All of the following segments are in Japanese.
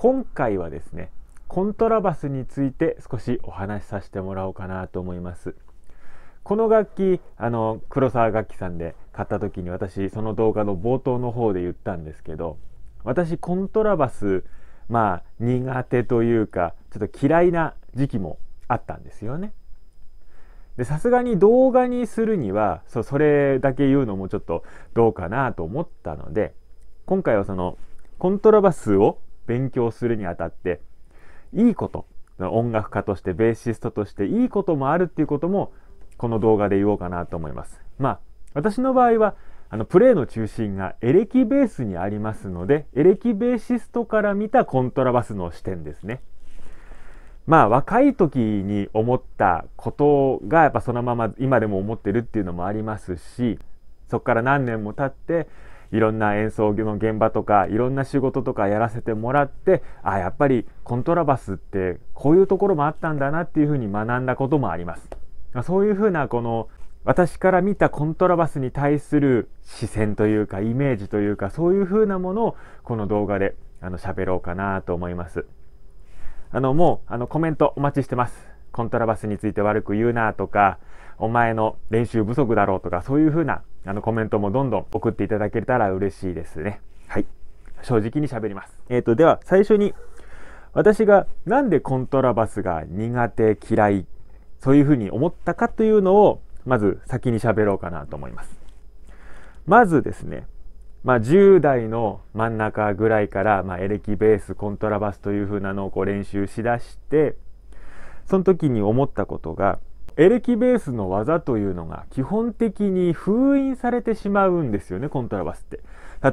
今回はですねコントラバスについて少しお話しさせてもらおうかなと思いますこの楽器あの黒沢楽器さんで買った時に私その動画の冒頭の方で言ったんですけど私コントラバスまあ苦手というかちょっと嫌いな時期もあったんですよねでさすがに動画にするにはそそれだけ言うのもちょっとどうかなと思ったので今回はそのコントラバスを勉強するにあたっていいこと音楽家としてベーシストとしていいこともあるっていうこともこの動画で言おうかなと思います。まあ私の場合はあのプレーの中心がエレキベースにありますのでエレキベーシストから見たコントラバスの視点ですね。まあ若い時に思ったことがやっぱそのまま今でも思ってるっていうのもありますしそこから何年も経っていろんな演奏の現場とかいろんな仕事とかやらせてもらってあやっぱりコントラバスってこういうところもあったんだなっていうふうに学んだこともあります。そういうふうなこの私から見たコントラバスに対する視線というかイメージというかそういうふうなものをこの動画であの喋ろうかなと思います。あのもうあのコメントお待ちしてます。コントラバスについて悪く言うなとかお前の練習不足だろうとか、そういうふうなあのコメントもどんどん送っていただけたら嬉しいですね。はい。正直に喋ります。えっ、ー、と、では最初に、私がなんでコントラバスが苦手、嫌い、そういうふうに思ったかというのを、まず先に喋ろうかなと思います。まずですね、まあ、10代の真ん中ぐらいから、まあ、エレキベースコントラバスというふうなのをこう練習しだしてその時に思ったことがエレキベースの技というのが基本的に封印されてしまうんですよねコントラバスって。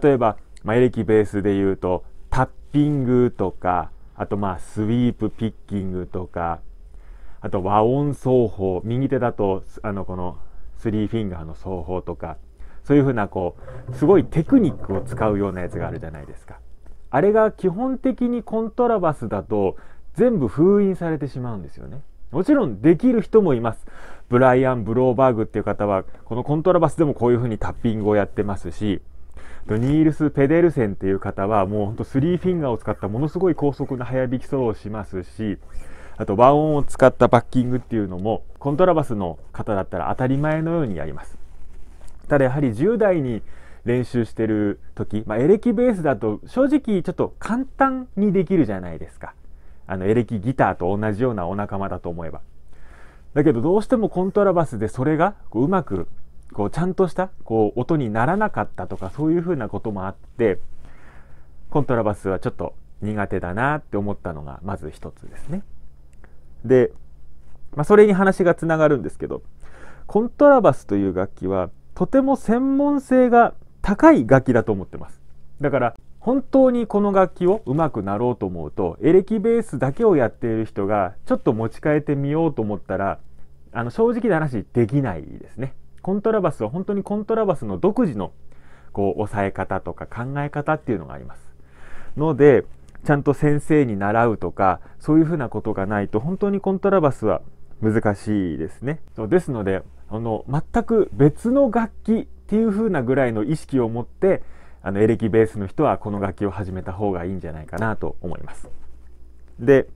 例えば、まあ、エレキベースで言うとタッピングとかあとまあスイープピッキングとかあと和音奏法右手だとあのこのスリーフィンガーの奏法とかそういうふうなこうすごいテクニックを使うようなやつがあるじゃないですか。あれが基本的にコントラバスだと全部封印されてしまうんですよね。もちろんできる人もいます。ブライアン・ブローバーグっていう方は、このコントラバスでもこういう風にタッピングをやってますし、ニールス・ペデルセンっていう方は、もうほんとスリーフィンガーを使ったものすごい高速な早弾きソロをしますし、あと和音を使ったバッキングっていうのも、コントラバスの方だったら当たり前のようにやります。ただやはり10代に練習してる時、まあ、エレキベースだと正直ちょっと簡単にできるじゃないですか。あのエレキギターと同じようなお仲間だと思えばだけどどうしてもコントラバスでそれがこううまくこうちゃんとしたこう音にならなかったとかそういうふうなこともあってコントラバスはちょっと苦手だなって思ったのがまず一つですね。で、まあ、それに話がつながるんですけどコントラバスという楽器はとても専門性が高い楽器だと思ってます。だから本当にこの楽器をうまくなろうと思うとエレキベースだけをやっている人がちょっと持ち替えてみようと思ったらあの正直な話できないですね。コントラバスは本当にコントラバスの独自のこう抑え方とか考え方っていうのがあります。のでちゃんと先生に習うとかそういうふうなことがないと本当にコントラバスは難しいですね。そうですのであの全く別の楽器っていう風なぐらいの意識を持ってあのエレキベースの人はこの楽器を始めた方がいいんじゃないかなと思います。で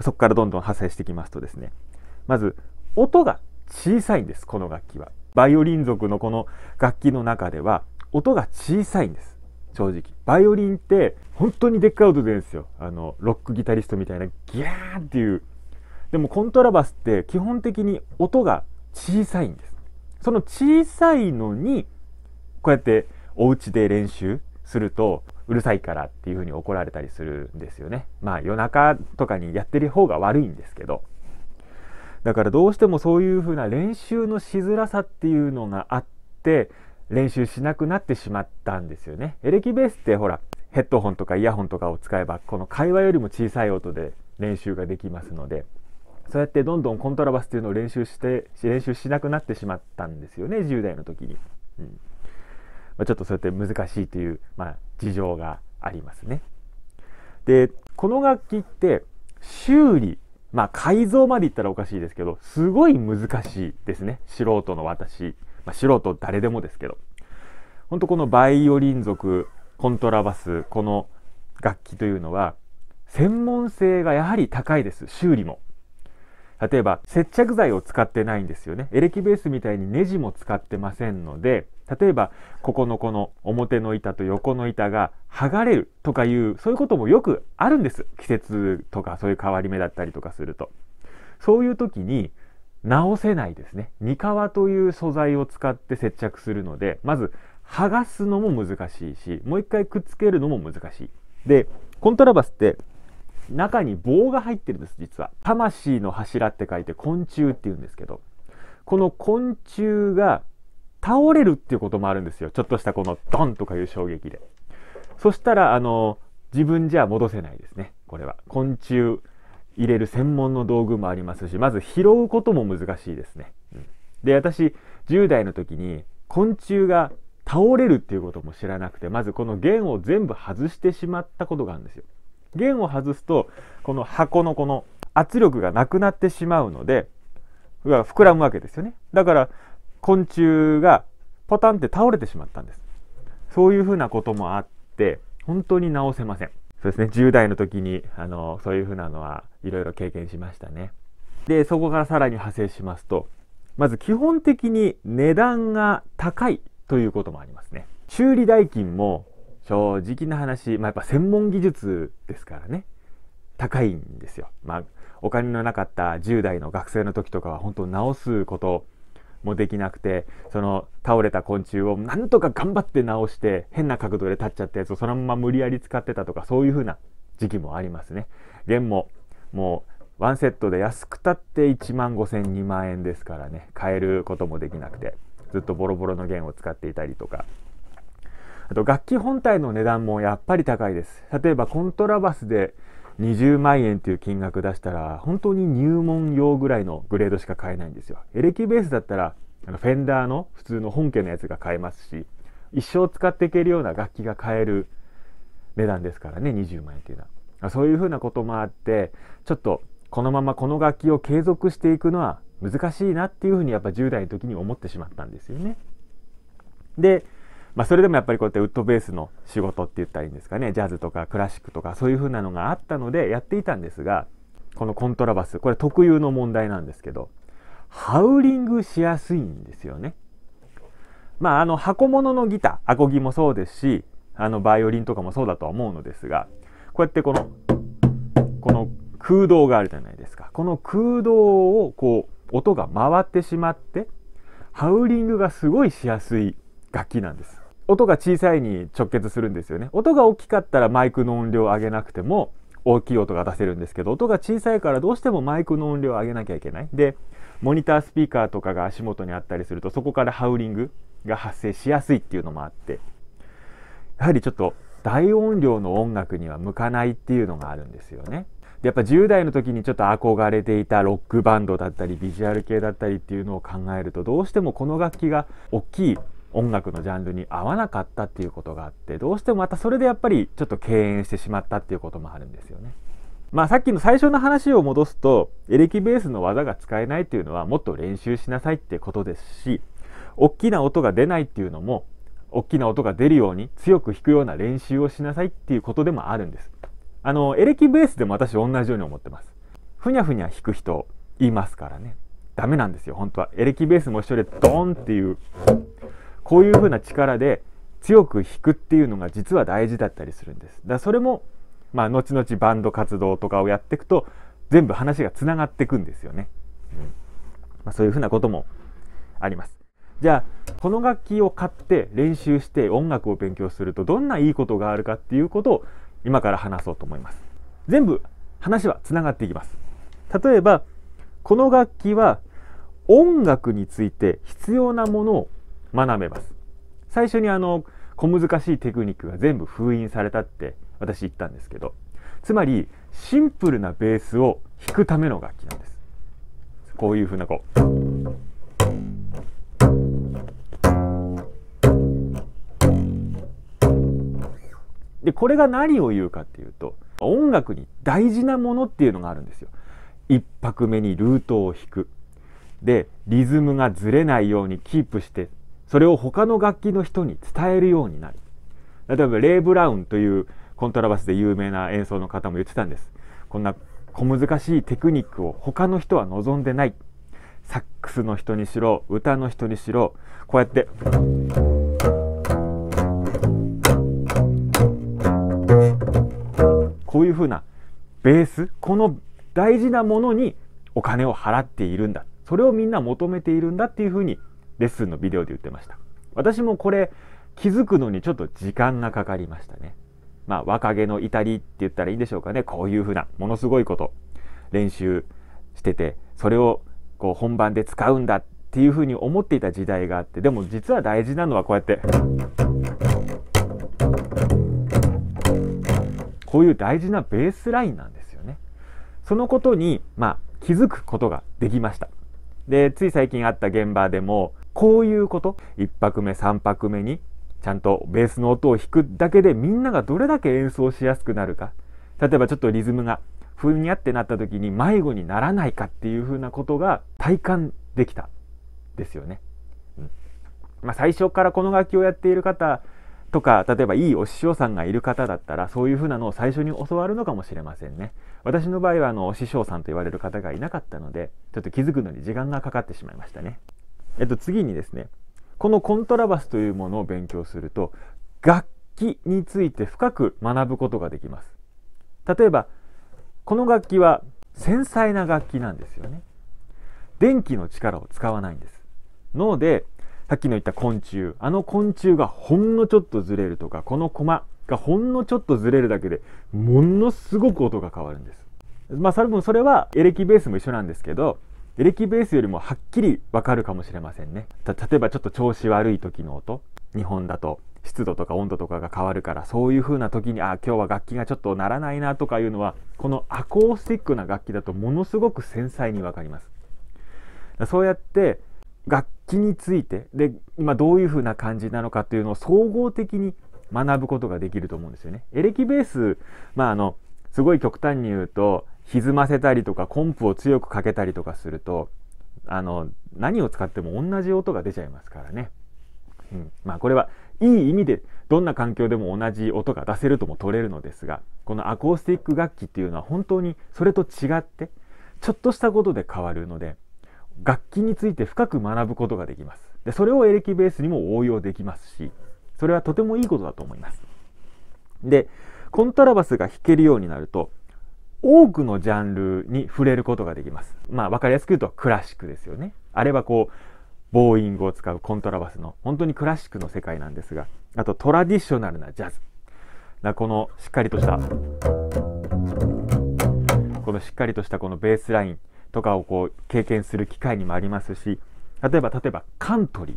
そこからどんどん派生してきますとですねまず音が小さいんですこの楽器は。バイオリン族のこの楽器の中では音が小さいんです正直。バイオリンって本当にでっかい音出るんですよ。あのロックギタリストみたいなギャーっていうでもコントラバスって基本的に音が小さいんです。その小さいのにこうやってお家で練習するとうるさいからっていうふうに怒られたりするんですよね。まあ夜中とかにやってる方が悪いんですけど。だからどうしてもそういうふうな練習のしづらさっていうのがあって練習しなくなってしまったんですよね。エレキベースってほらヘッドホンとかイヤホンとかを使えばこの会話よりも小さい音で練習ができますのでそうやってどんどんコントラバスっていうのを練習して練習しなくなってしまったんですよね10代の時に。うんまちょっとそうやって難しいという、まあ、事情がありますね。でこの楽器って修理まあ改造までいったらおかしいですけどすごい難しいですね素人の私、まあ、素人誰でもですけどほんとこのバイオリン族コントラバスこの楽器というのは専門性がやはり高いです修理も例えば接着剤を使ってないんですよねエレキベースみたいにネジも使ってませんので例えばここのこの表の板と横の板が剥がれるとかいうそういうこともよくあるんです季節とかそういう変わり目だったりとかするとそういう時に直せないですね三河という素材を使って接着するのでまず剥がすのも難しいしもう一回くっつけるのも難しいでコントラバスって中に棒が入ってるんです実は魂の柱って書いて昆虫っていうんですけどこの昆虫が倒れるっていうこともあるんですよ。ちょっとしたこのドンとかいう衝撃で。そしたら、あの、自分じゃ戻せないですね。これは。昆虫入れる専門の道具もありますし、まず拾うことも難しいですね。うん、で、私、10代の時に昆虫が倒れるっていうことも知らなくて、まずこの弦を全部外してしまったことがあるんですよ。弦を外すと、この箱のこの圧力がなくなってしまうので、膨らむわけですよね。だから、昆虫がポタンって倒れてしまったんですそういうふうなこともあって本当に治せませんそうですね10代の時にあのそういうふうなのはいろいろ経験しましたねでそこからさらに派生しますとまず基本的に値段が高いということもありますね修理代金も正直な話、まあ、やっぱ専門技術ですからね高いんですよ、まあ、お金のなかった10代の学生の時とかは本当直すこともできなくてその倒れた昆虫をなんとか頑張って直して変な角度で立っちゃったやつをそのまま無理やり使ってたとかそういう風な時期もありますね。弦ももうワンセットで安くたって1万5,000、2万円ですからね買えることもできなくてずっとボロボロの弦を使っていたりとかあと楽器本体の値段もやっぱり高いです例えばコントラバスで20万円という金額出したら本当に入門用ぐらいのグレードしか買えないんですよエレキベースだったらあのフェンダーの普通の本家のやつが買えますし一生使っていけるような楽器が買える値段ですからね20万円っていうのはそういうふうなこともあってちょっとこのままこの楽器を継続していくのは難しいなっていうふうにやっぱ10代の時に思ってしまったんですよねでまあ、それでもやっぱりこうやってウッドベースの仕事って言ったらいいんですかねジャズとかクラシックとかそういう風なのがあったのでやっていたんですがこのコントラバスこれ特有の問題なんですけどハウリングしやすいんですよね。まあ、あの箱物のギターアコギもそうですしあのバイオリンとかもそうだとは思うのですがこうやってこのこの空洞があるじゃないですかこの空洞をこう音が回ってしまってハウリングがすごいしやすい楽器なんです。音が小さいに直結するんですよね音が大きかったらマイクの音量を上げなくても大きい音が出せるんですけど音が小さいからどうしてもマイクの音量を上げなきゃいけないでモニタースピーカーとかが足元にあったりするとそこからハウリングが発生しやすいっていうのもあってやはりちょっと大音量の音楽には向かないっていうのがあるんですよね。でやっぱ10代の時にちょっと憧れていたロックバンドだったりビジュアル系だったりっていうのを考えるとどうしてもこの楽器が大きい音楽のジャンルに合わなかったっていうことがあってどうしてもまたそれでやっぱりちょっと敬遠してしまったっていうこともあるんですよね。まあさっきの最初の話を戻すとエレキベースの技が使えないっていうのはもっと練習しなさいってことですし大きな音が出ないっていうのも大きな音が出るように強く弾くような練習をしなさいっていうことでもあるんです。あのエレキベースでも私同じように思ってます。ふにゃふにゃ弾く人いますからね。ダメなんですよ本当は。エレキベースも一緒でドーンっていうこういうふうな力で強く弾くっていうのが実は大事だったりするんです。だそれもまあ後々バンド活動とかをやっていくと全部話がつながっていくんですよね。うんまあ、そういうふうなこともあります。じゃあこの楽器を買って練習して音楽を勉強するとどんないいことがあるかっていうことを今から話そうと思います。全部話はつながっていきます。例えばこの楽器は音楽について必要なものを学べます。最初にあの小難しいテクニックが全部封印されたって私言ったんですけどつまりシンプルなベースを弾くための楽器なんです。こういうふうなこう。でこれが何を言うかっていうと音楽に大事なものっていうのがあるんですよ。一拍目にルートを弾くでリズムがずれないようにキープしてそれを他の楽器の人に伝えるようになる例えばレイ・ブラウンというコントラバスで有名な演奏の方も言ってたんですこんな小難しいテクニックを他の人は望んでないサックスの人にしろ歌の人にしろこうやってこういうふうなベースこの大事なものにお金を払っているんだそれをみんな求めているんだっていうふうにレッスンのビデオで言ってました私もこれ気づくのにちょっと時間がかかりましたねまあ若気の至りって言ったらいいんでしょうかねこういうふうなものすごいこと練習しててそれをこう本番で使うんだっていうふうに思っていた時代があってでも実は大事なのはこうやってこういう大事なベースラインなんですよね。そのことに、まあ、気づくことができました。でつい最近あった現場でもこういうこと。一拍目、三拍目に、ちゃんとベースの音を弾くだけでみんながどれだけ演奏しやすくなるか。例えばちょっとリズムがふにゃってなった時に迷子にならないかっていうふうなことが体感できたですよね。うんまあ、最初からこの楽器をやっている方とか例えばいいお師匠さんがいる方だったらそういうふうなのを最初に教わるのかもしれませんね。私の場合はあのお師匠さんと言われる方がいなかったのでちょっと気づくのに時間がかかってしまいましたね。えっと、次にですねこのコントラバスというものを勉強すると楽器について深く学ぶことができます例えばこの楽器は繊細な楽器なんですよね電気の力を使わないんですのでさっきの言った昆虫あの昆虫がほんのちょっとずれるとかこのコマがほんのちょっとずれるだけでものすごく音が変わるんですまあそれもそれはエレキベースも一緒なんですけど履歴ベースよりもはっきりわかるかもしれませんね例えばちょっと調子悪い時の音日本だと湿度とか温度とかが変わるからそういう風な時にあ今日は楽器がちょっと鳴らないなとかいうのはこのアコースティックな楽器だとものすごく繊細に分かりますそうやって楽器についてで今どういう風な感じなのかというのを総合的に学ぶことができると思うんですよねエレキベースまああのすごい極端に言うと歪ませたりとかコンプを強くかけたりとかするとあの何を使っても同じ音が出ちゃいますからね。うん、まあこれはいい意味でどんな環境でも同じ音が出せるとも取れるのですがこのアコースティック楽器っていうのは本当にそれと違ってちょっとしたことで変わるので楽器について深く学ぶことができますでそれをエレキベースにも応用できますしそれはとてもいいことだと思いますでコントラバスが弾けるようになると多くのジャンルに触れることができます。まあわかりやすく言うとクラシックですよね。あればこうボーイングを使うコントラバスの本当にクラシックの世界なんですがあとトラディショナルなジャズだこのしっかりとしたこのしっかりとしたこのベースラインとかをこう経験する機会にもありますし例えば例えばカントリー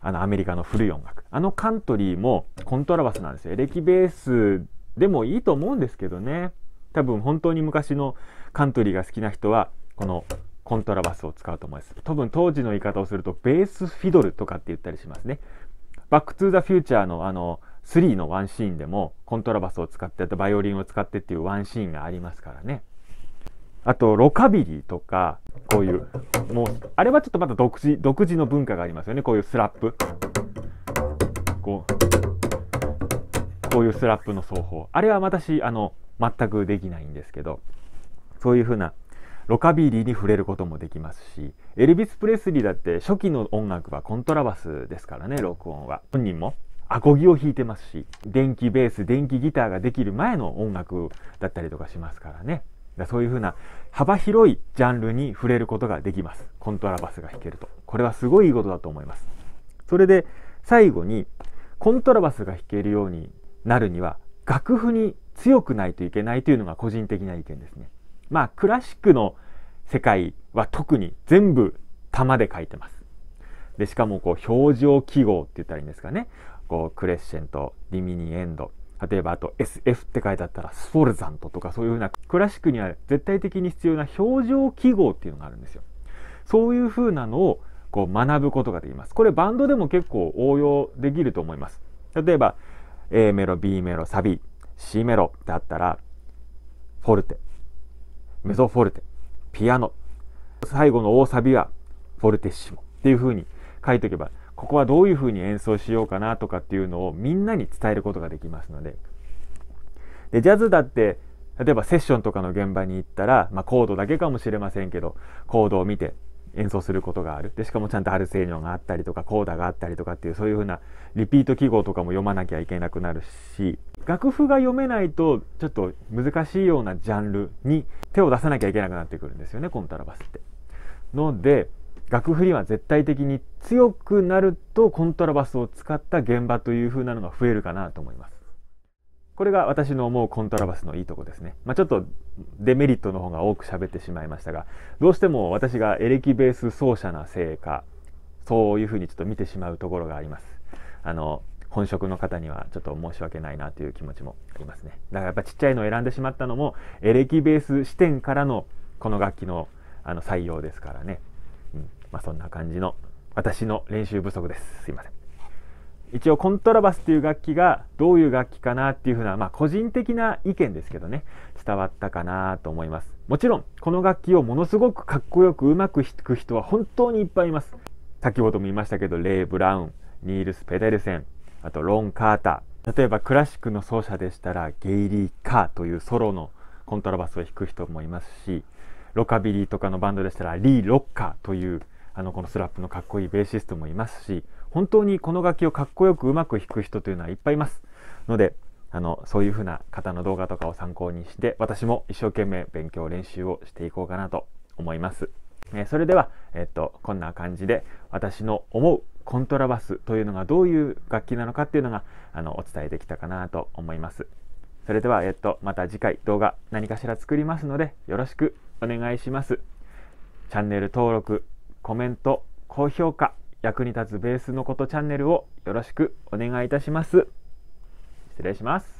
あのアメリカの古い音楽あのカントリーもコントラバスなんですよエレキベースでもいいと思うんですけどね多分本当に昔のカントリーが好きな人はこのコントラバスを使うと思います多分当時の言い方をするとベースフィドルとかって言ったりしますねバックトゥーザフューチャーのあの3のワンシーンでもコントラバスを使ってあとバイオリンを使ってっていうワンシーンがありますからねあとロカビリーとかこういうもうあれはちょっとまた独自独自の文化がありますよねこういうスラップこうこういうスラップの奏法あれは私あの全くできないんですけどそういうふうなロカビリーに触れることもできますしエルビス・プレスリーだって初期の音楽はコントラバスですからね録音は本人もアコギを弾いてますし電気ベース電気ギターができる前の音楽だったりとかしますからねだそういうふうな幅広いジャンルに触れることができますコントラバスが弾けるとこれはすごいいいことだと思いますそれで最後にコントラバスが弾けるようになるには楽譜に強くないといけないというのが個人的な意見ですね。まあクラシックの世界は特に全部玉で書いてます。でしかもこう表情記号って言ったらいいんですかねこうクレッシェントディミニエンド例えばあと SF って書いてあったらスフォルザントとかそういうふうなクラシックには絶対的に必要な表情記号っていうのがあるんですよ。そういうふうなのをこう学ぶことができます。これバンドでも結構応用できると思います。例えば A メロ B メロサビ C メロあったらフォルテメゾフォルテピアノ最後の大サビはフォルテッシモっていう風に書いておけばここはどういう風に演奏しようかなとかっていうのをみんなに伝えることができますのででジャズだって例えばセッションとかの現場に行ったら、まあ、コードだけかもしれませんけどコードを見て演奏することがあるでしかもちゃんとアルセーニョがあったりとかコーダがあったりとかっていうそういうふうなリピート記号とかも読まなきゃいけなくなるし楽譜が読めないとちょっと難しいようなジャンルに手を出さなきゃいけなくなってくるんですよねコントラバスって。ので楽譜には絶対的に強くなるとコントラバスを使った現場という風なのが増えるかなと思います。これが私の思うコントラバスのいいとこですね。まあ、ちょっとデメリットの方が多く喋ってしまいましたが、どうしても私がエレキベース奏者なせいか、そういうふうにちょっと見てしまうところがあります。あの、本職の方にはちょっと申し訳ないなという気持ちもありますね。だからやっぱちっちゃいのを選んでしまったのも、エレキベース視点からのこの楽器のあの採用ですからね。うん。まあ、そんな感じの私の練習不足です。すいません。一応コントラバスっていう楽器がどういう楽器かなっていうふうな、まあ、個人的な意見ですけどね伝わったかなと思いますもちろんこの楽器をものすごくかっこよくうまく弾く人は本当にいっぱいいます先ほども言いましたけどレイ・ブラウンニールス・ペデルセンあとロン・カーター例えばクラシックの奏者でしたらゲイリー・カーというソロのコントラバスを弾く人もいますしロカビリーとかのバンドでしたらリー・ロッカーというあのこのスラップのかっこいいベーシストもいますし本当にこの楽器をかっこよくうまく弾く人というのはいっぱいいますのであのそういうふうな方の動画とかを参考にして私も一生懸命勉強練習をしていこうかなと思います、えー、それでは、えっとこんな感じで私の思うコントラバスというのがどういう楽器なのかっていうのがあのお伝えできたかなと思いますそれでは、えっと、また次回動画何かしら作りますのでよろしくお願いしますチャンネル登録コメント高評価役に立つベースのことチャンネルをよろしくお願いいたします。失礼します。